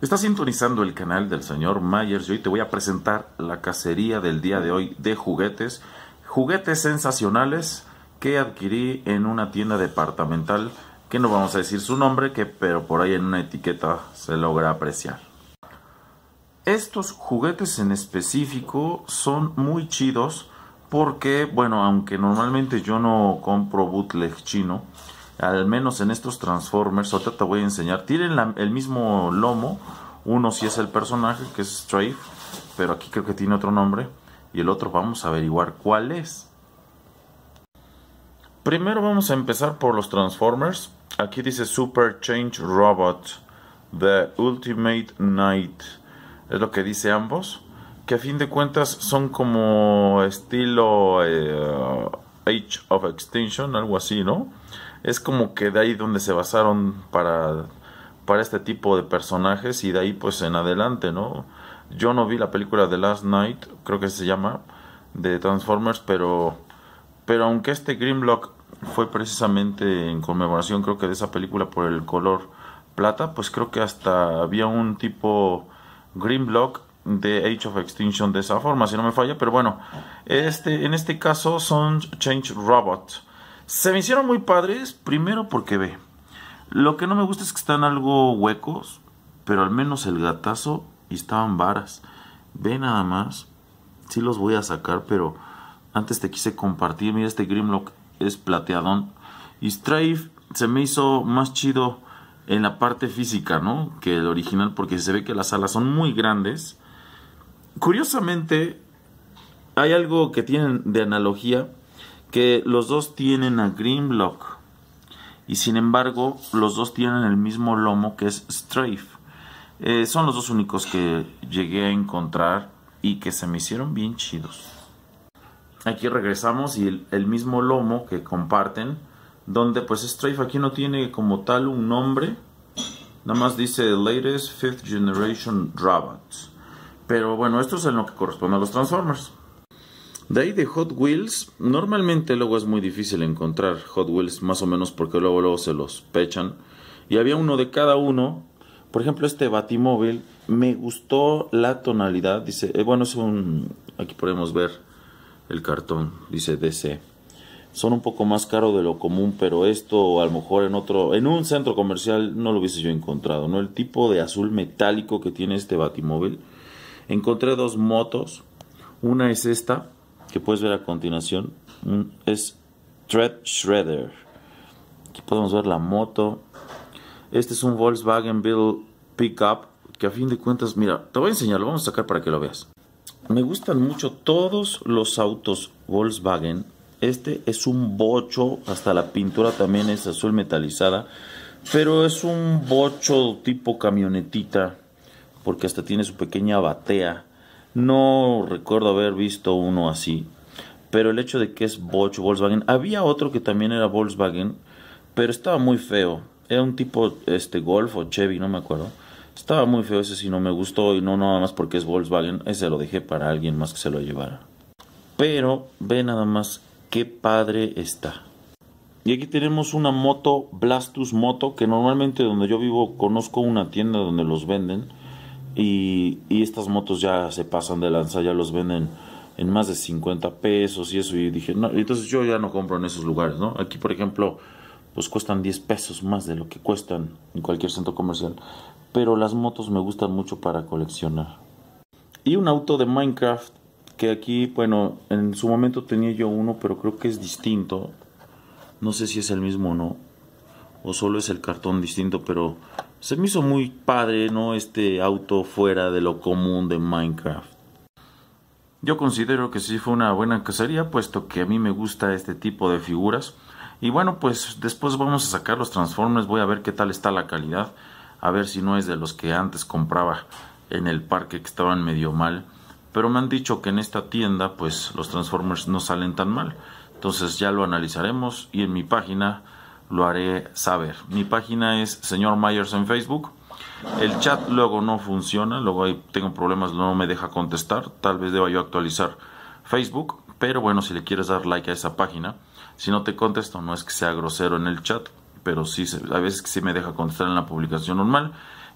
Está sintonizando el canal del señor Myers y hoy te voy a presentar la cacería del día de hoy de juguetes, juguetes sensacionales que adquirí en una tienda departamental que no vamos a decir su nombre, que pero por ahí en una etiqueta se logra apreciar. Estos juguetes en específico son muy chidos porque, bueno, aunque normalmente yo no compro bootleg chino, al menos en estos Transformers, ahorita te voy a enseñar, tienen el mismo lomo, uno sí es el personaje, que es Strafe, pero aquí creo que tiene otro nombre, y el otro vamos a averiguar cuál es. Primero vamos a empezar por los Transformers, aquí dice Super Change Robot, The Ultimate Knight, es lo que dice ambos, que a fin de cuentas son como estilo eh, Age of Extinction, algo así, ¿no? es como que de ahí donde se basaron para, para este tipo de personajes y de ahí pues en adelante, ¿no? Yo no vi la película de Last Night, creo que se llama, de Transformers, pero, pero aunque este Grimlock fue precisamente en conmemoración creo que de esa película por el color plata, pues creo que hasta había un tipo Grimlock de Age of Extinction de esa forma, si no me falla, pero bueno, este, en este caso son Change Robots se me hicieron muy padres, primero porque ve. Lo que no me gusta es que están algo huecos, pero al menos el gatazo y estaban varas. Ve nada más. Sí los voy a sacar, pero antes te quise compartir. Mira, este Grimlock es plateadón. Y Strife se me hizo más chido en la parte física, ¿no? Que el original, porque se ve que las alas son muy grandes. Curiosamente, hay algo que tienen de analogía que los dos tienen a Grimlock y sin embargo los dos tienen el mismo lomo que es Strafe. Eh, son los dos únicos que llegué a encontrar y que se me hicieron bien chidos. Aquí regresamos y el, mismo lomo que comparten, donde pues Strafe aquí no tiene como tal un nombre, nada más dice Latest Fifth Generation Robots Pero bueno, esto es en lo que corresponde a los Transformers. De ahí de Hot Wheels, normalmente luego es muy difícil encontrar Hot Wheels, más o menos porque luego, luego se los pechan. Y había uno de cada uno. Por ejemplo, este Batimóvil, me gustó la tonalidad. Dice, eh, bueno, es un. Aquí podemos ver el cartón, dice DC. Son un poco más caros de lo común, pero esto a lo mejor en otro. En un centro comercial no lo hubiese yo encontrado, ¿no? El tipo de azul metálico que tiene este Batimóvil. Encontré dos motos. Una es esta que puedes ver a continuación mm, es Thread Shredder. Aquí podemos ver la moto. Este es un Volkswagen Bill Pickup que a fin de cuentas, mira, te voy a enseñar, lo vamos a sacar para que lo veas. Me gustan mucho todos los autos Volkswagen. Este es un bocho, hasta la pintura también es azul metalizada, pero es un bocho tipo camionetita, porque hasta tiene su pequeña batea no recuerdo haber visto uno así. Pero el hecho de que es Bosch Volkswagen. Había otro que también era Volkswagen. Pero estaba muy feo. Era un tipo este Golf o Chevy, no me acuerdo. Estaba muy feo ese si no me gustó. Y no nada más porque es Volkswagen. Ese lo dejé para alguien más que se lo llevara. Pero ve nada más qué padre está. Y aquí tenemos una moto Blastus Moto. Que normalmente donde yo vivo conozco una tienda donde los venden y, estas motos ya se pasan de lanza, ya los venden en más de 50 pesos y eso. Y dije, no, entonces yo ya no compro en esos lugares, ¿no? Aquí, por ejemplo, pues cuestan 10 pesos más de lo que cuestan en cualquier centro comercial. Pero las motos me gustan mucho para coleccionar. Y un auto de Minecraft, que aquí, bueno, en su momento tenía yo uno, pero creo que es distinto. No sé si es el mismo o no o solo es el cartón distinto, pero se me hizo muy padre, ¿no? Este auto fuera de lo común de Minecraft. Yo considero que sí fue una buena cacería, puesto que a mí me gusta este tipo de figuras. Y bueno, pues después vamos a sacar los Transformers, voy a ver qué tal está la calidad, a ver si no es de los que antes compraba en el parque que estaban medio mal. Pero me han dicho que en esta tienda pues los Transformers no salen tan mal. Entonces ya lo analizaremos y en mi página lo haré saber. Mi página es señor Myers en Facebook. El chat luego no funciona, luego tengo problemas, no me deja contestar. Tal vez deba yo actualizar Facebook, pero bueno, si le quieres dar like a esa página, si no te contesto, no es que sea grosero en el chat, pero sí, a veces sí me deja contestar en la publicación normal.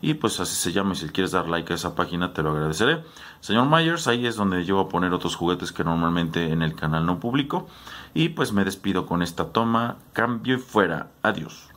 Y pues así se llama. Y si quieres dar like a esa página, te lo agradeceré. Señor Myers, ahí es donde yo voy a poner otros juguetes que normalmente en el canal no publico. Y pues me despido con esta toma. Cambio y fuera. Adiós.